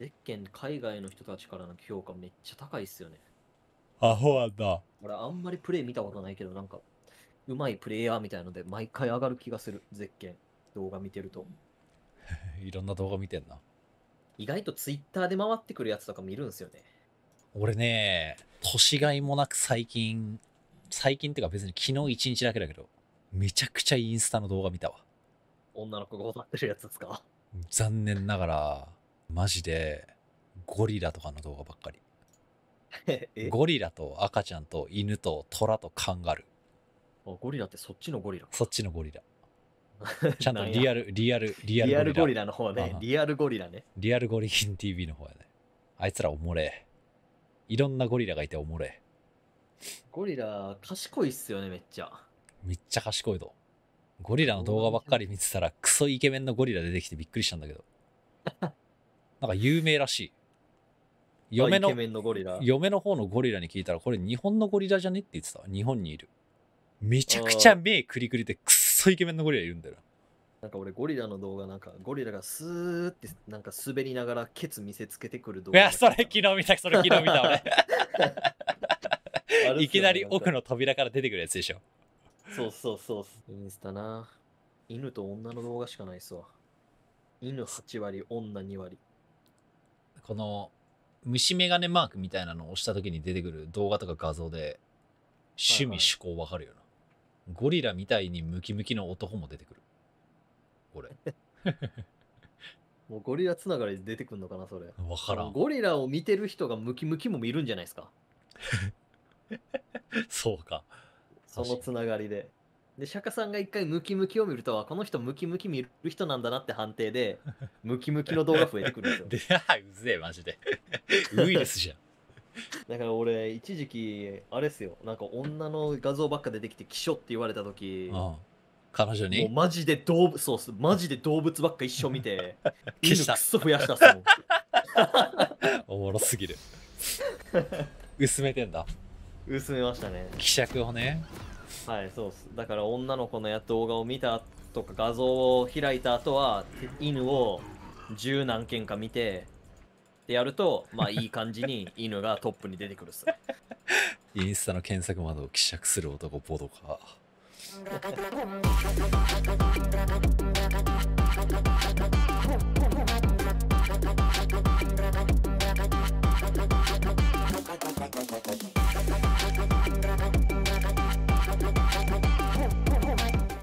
ゼッケン海外の人たちからの評価めっちゃ高いっすよね。アホなんだ。俺あんまりプレイ見たことないけど、なんか、うまいプレイヤーみたいので毎回上がる気がする、ゼッケン。動画見てると。いろんな動画見てんな。意外とツイッターで回ってくるやつとか見るんすよね。俺ね、年がいもなく最近、最近ってか別に昨日一日だけだけど、めちゃくちゃインスタの動画見たわ。女の子が踊ってるやつですか残念ながら、マジでゴリラとかの動画ばっかり ゴリラと赤ちゃんと犬と虎とカンガルーゴリラってそっちのゴリラそっちのゴリラ ちゃんとリアルリアルリアルリアルゴリラの方ねリアルゴリラねリアルゴリキン TV の方やねあいつらおもれいろんなゴリラがいておもれゴリラ賢いっすよねめっちゃめっちゃ賢いぞゴリラの動画ばっかり見てたらクソイケメンのゴリラ出てきてびっくりしたんだけど なんか有名らしい。嫁のの嫁の方のゴリラに聞いたら、これ日本のゴリラじゃねって言ってた日本にいる。めちゃくちゃ目クリクリでくっそイケメンのゴリラいるんだよな。なんか俺ゴリラの動画なんかゴリラがスーってなんか滑りながらケツ見せつけてくる動画。いや、それ昨日見た、それ昨日見た俺。いきなり奥の扉から出てくるやつでしょ。そうそうそう。インスタな。犬と女の動画しかないっすわ。犬8割、女2割。この虫眼鏡マークみたいなのを押した時に出てくる動画とか画像で趣味趣向わかるよな、ゴリラみたいにムキムキの男も出てくる俺 もうゴリラつながりで出てくるのかなそれわからんゴリラを見てる人がムキムキもいるんじゃないですか そうかそのつながりでで釈迦さんが一回ムキムキを見るとこの人ムキムキ見る人なんだなって判定で ムキムキの動画増えてくるんですよ でうぜえマジで ウイルスじゃんだから俺一時期あれっすよなんか女の画像ばっか出てきて「ショって言われた時き、彼女にもうマジで動物そうすマジで動物ばっか一緒見てシくクそ増やしたっすもんおもろすぎる薄めてんだ薄めましたね希釈をねはいそうですだから女の子のや動画を見たとか画像を開いた後は犬を十何件か見てでやるとまあいい感じに 犬がトップに出てくるっす、インスタの検索窓を希釈する男ボドカ t h